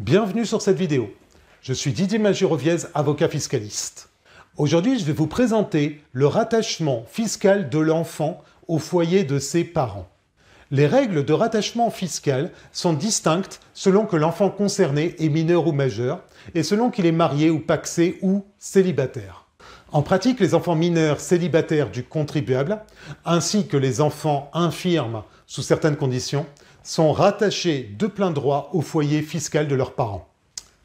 Bienvenue sur cette vidéo. Je suis Didier Magiroviez, avocat fiscaliste. Aujourd'hui, je vais vous présenter le rattachement fiscal de l'enfant au foyer de ses parents. Les règles de rattachement fiscal sont distinctes selon que l'enfant concerné est mineur ou majeur et selon qu'il est marié ou paxé ou célibataire. En pratique, les enfants mineurs célibataires du contribuable, ainsi que les enfants infirmes sous certaines conditions, sont rattachés de plein droit au foyer fiscal de leurs parents.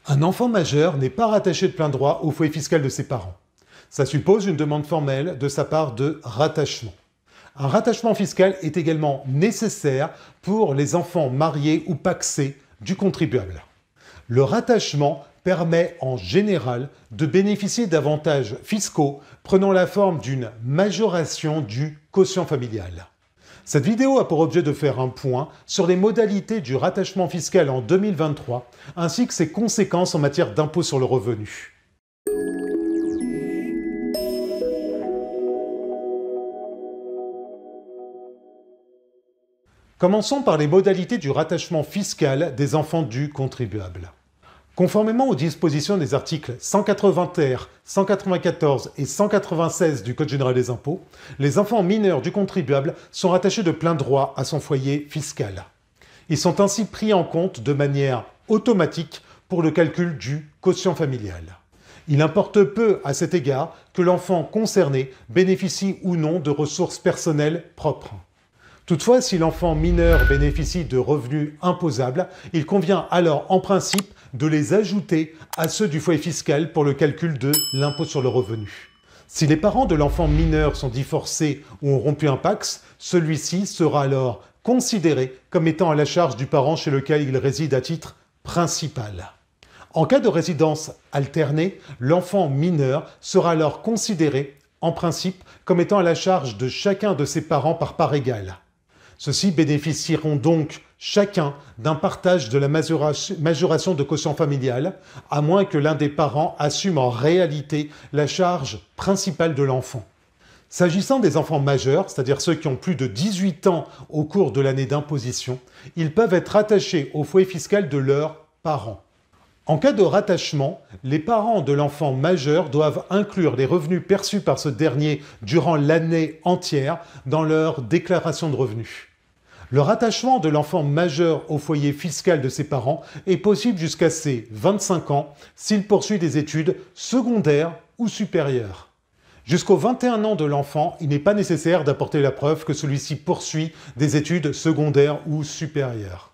Un enfant majeur n'est pas rattaché de plein droit au foyer fiscal de ses parents. Ça suppose une demande formelle de sa part de rattachement. Un rattachement fiscal est également nécessaire pour les enfants mariés ou paxés du contribuable. Le rattachement permet en général de bénéficier d'avantages fiscaux prenant la forme d'une majoration du quotient familial. Cette vidéo a pour objet de faire un point sur les modalités du rattachement fiscal en 2023 ainsi que ses conséquences en matière d'impôt sur le revenu. Commençons par les modalités du rattachement fiscal des enfants du contribuable. Conformément aux dispositions des articles 180 R, 194 et 196 du Code général des impôts, les enfants mineurs du contribuable sont rattachés de plein droit à son foyer fiscal. Ils sont ainsi pris en compte de manière automatique pour le calcul du quotient familial. Il importe peu à cet égard que l'enfant concerné bénéficie ou non de ressources personnelles propres. Toutefois, si l'enfant mineur bénéficie de revenus imposables, il convient alors en principe de les ajouter à ceux du foyer fiscal pour le calcul de l'impôt sur le revenu. Si les parents de l'enfant mineur sont divorcés ou ont rompu un pax, celui-ci sera alors considéré comme étant à la charge du parent chez lequel il réside à titre principal. En cas de résidence alternée, l'enfant mineur sera alors considéré, en principe, comme étant à la charge de chacun de ses parents par part égale. Ceux-ci bénéficieront donc chacun d'un partage de la majoration de quotient familial, à moins que l'un des parents assume en réalité la charge principale de l'enfant. S'agissant des enfants majeurs, c'est-à-dire ceux qui ont plus de 18 ans au cours de l'année d'imposition, ils peuvent être rattachés au foyer fiscal de leurs parents. En cas de rattachement, les parents de l'enfant majeur doivent inclure les revenus perçus par ce dernier durant l'année entière dans leur déclaration de revenus. Le rattachement de l'enfant majeur au foyer fiscal de ses parents est possible jusqu'à ses 25 ans s'il poursuit des études secondaires ou supérieures. Jusqu'aux 21 ans de l'enfant, il n'est pas nécessaire d'apporter la preuve que celui-ci poursuit des études secondaires ou supérieures.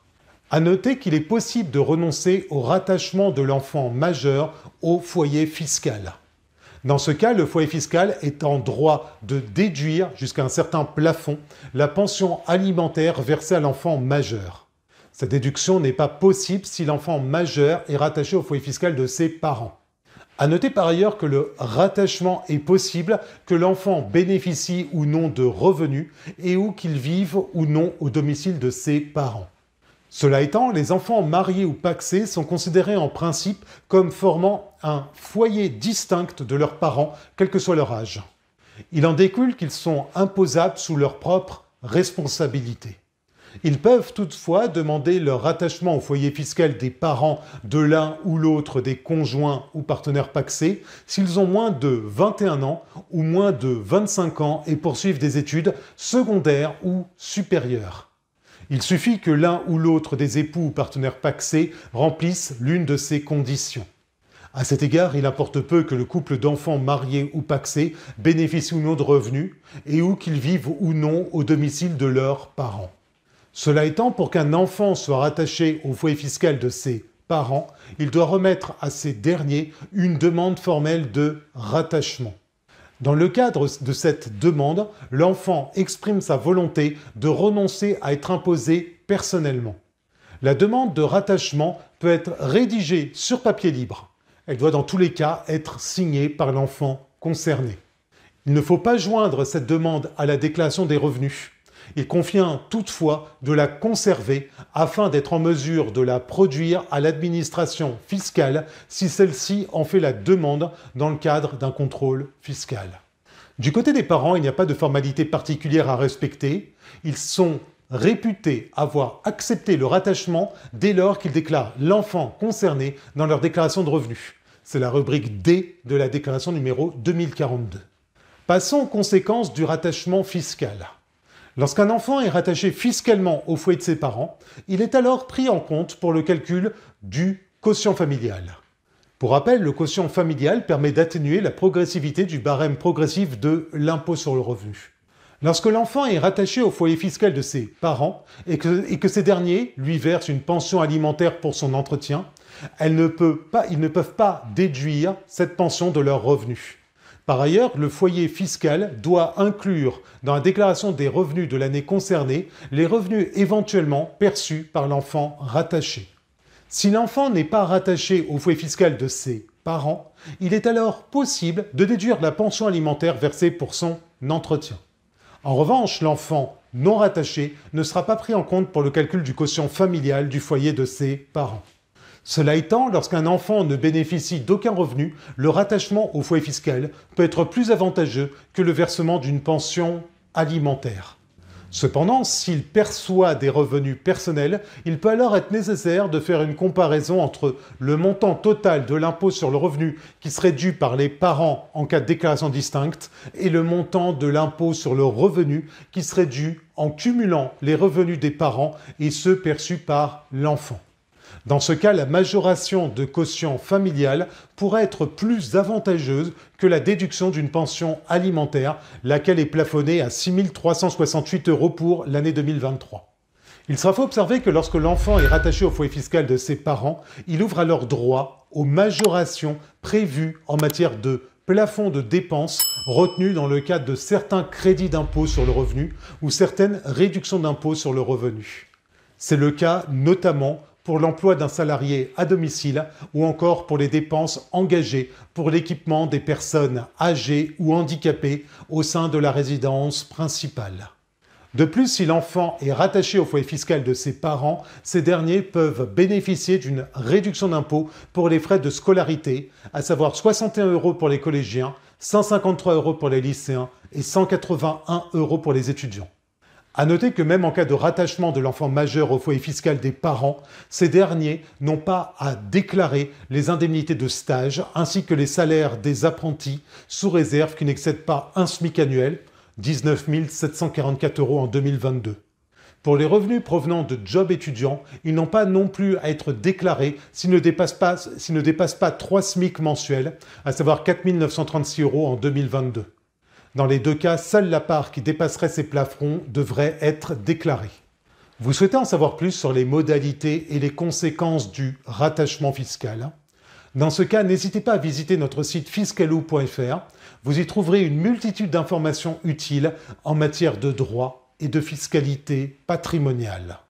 À noter qu'il est possible de renoncer au rattachement de l'enfant majeur au foyer fiscal. Dans ce cas, le foyer fiscal est en droit de déduire jusqu'à un certain plafond la pension alimentaire versée à l'enfant majeur. Cette déduction n'est pas possible si l'enfant majeur est rattaché au foyer fiscal de ses parents. À noter par ailleurs que le rattachement est possible que l'enfant bénéficie ou non de revenus et ou qu'il vive ou non au domicile de ses parents. Cela étant, les enfants mariés ou paxés sont considérés en principe comme formant un foyer distinct de leurs parents, quel que soit leur âge. Il en découle qu'ils sont imposables sous leur propre responsabilité. Ils peuvent toutefois demander leur rattachement au foyer fiscal des parents de l'un ou l'autre des conjoints ou partenaires paxés s'ils ont moins de 21 ans ou moins de 25 ans et poursuivent des études secondaires ou supérieures. Il suffit que l'un ou l'autre des époux ou partenaires paxés remplissent l'une de ces conditions. À cet égard, il importe peu que le couple d'enfants mariés ou paxés bénéficie ou non de revenus et ou qu'ils vivent ou non au domicile de leurs parents. Cela étant, pour qu'un enfant soit rattaché au foyer fiscal de ses parents, il doit remettre à ces derniers une demande formelle de rattachement. Dans le cadre de cette demande, l'enfant exprime sa volonté de renoncer à être imposé personnellement. La demande de rattachement peut être rédigée sur papier libre. Elle doit dans tous les cas être signée par l'enfant concerné. Il ne faut pas joindre cette demande à la déclaration des revenus. Il convient toutefois de la conserver afin d'être en mesure de la produire à l'administration fiscale si celle-ci en fait la demande dans le cadre d'un contrôle fiscal. Du côté des parents, il n'y a pas de formalité particulière à respecter. Ils sont réputés avoir accepté le rattachement dès lors qu'ils déclarent l'enfant concerné dans leur déclaration de revenus. C'est la rubrique D de la déclaration numéro 2042. Passons aux conséquences du rattachement fiscal. Lorsqu'un enfant est rattaché fiscalement au foyer de ses parents, il est alors pris en compte pour le calcul du quotient familial. Pour rappel, le quotient familial permet d'atténuer la progressivité du barème progressif de l'impôt sur le revenu. Lorsque l'enfant est rattaché au foyer fiscal de ses parents et que, ces derniers lui versent une pension alimentaire pour son entretien, ils ne peuvent pas déduire cette pension de leurs revenus. Par ailleurs, le foyer fiscal doit inclure dans la déclaration des revenus de l'année concernée les revenus éventuellement perçus par l'enfant rattaché. Si l'enfant n'est pas rattaché au foyer fiscal de ses parents, il est alors possible de déduire la pension alimentaire versée pour son entretien. En revanche, l'enfant non rattaché ne sera pas pris en compte pour le calcul du quotient familial du foyer de ses parents. Cela étant, lorsqu'un enfant ne bénéficie d'aucun revenu, le rattachement au foyer fiscal peut être plus avantageux que le versement d'une pension alimentaire. Cependant, s'il perçoit des revenus personnels, il peut alors être nécessaire de faire une comparaison entre le montant total de l'impôt sur le revenu qui serait dû par les parents en cas de déclaration distincte et le montant de l'impôt sur le revenu qui serait dû en cumulant les revenus des parents et ceux perçus par l'enfant. Dans ce cas, la majoration de quotient familial pourrait être plus avantageuse que la déduction d'une pension alimentaire, laquelle est plafonnée à 6 368 euros pour l'année 2023. Il sera faut observer que lorsque l'enfant est rattaché au foyer fiscal de ses parents, il ouvre alors droit aux majorations prévues en matière de plafond de dépenses retenues dans le cadre de certains crédits d'impôt sur le revenu ou certaines réductions d'impôt sur le revenu. C'est le cas notamment pour l'emploi d'un salarié à domicile ou encore pour les dépenses engagées pour l'équipement des personnes âgées ou handicapées au sein de la résidence principale. De plus, si l'enfant est rattaché au foyer fiscal de ses parents, ces derniers peuvent bénéficier d'une réduction d'impôt pour les frais de scolarité, à savoir 61 euros pour les collégiens, 153 euros pour les lycéens et 181 euros pour les étudiants. À noter que même en cas de rattachement de l'enfant majeur au foyer fiscal des parents, ces derniers n'ont pas à déclarer les indemnités de stage ainsi que les salaires des apprentis sous réserve qui n'excèdent pas un SMIC annuel, 19 744 euros en 2022. Pour les revenus provenant de jobs étudiants, ils n'ont pas non plus à être déclarés s'ils ne dépassent pas, s'ils ne dépassent pas 3 SMIC mensuels, à savoir 4 936 euros en 2022. Dans les deux cas, seule la part qui dépasserait ces plafonds devrait être déclarée. Vous souhaitez en savoir plus sur les modalités et les conséquences du rattachement fiscal Dans ce cas, n'hésitez pas à visiter notre site fiscalou.fr. Vous y trouverez une multitude d'informations utiles en matière de droit et de fiscalité patrimoniale.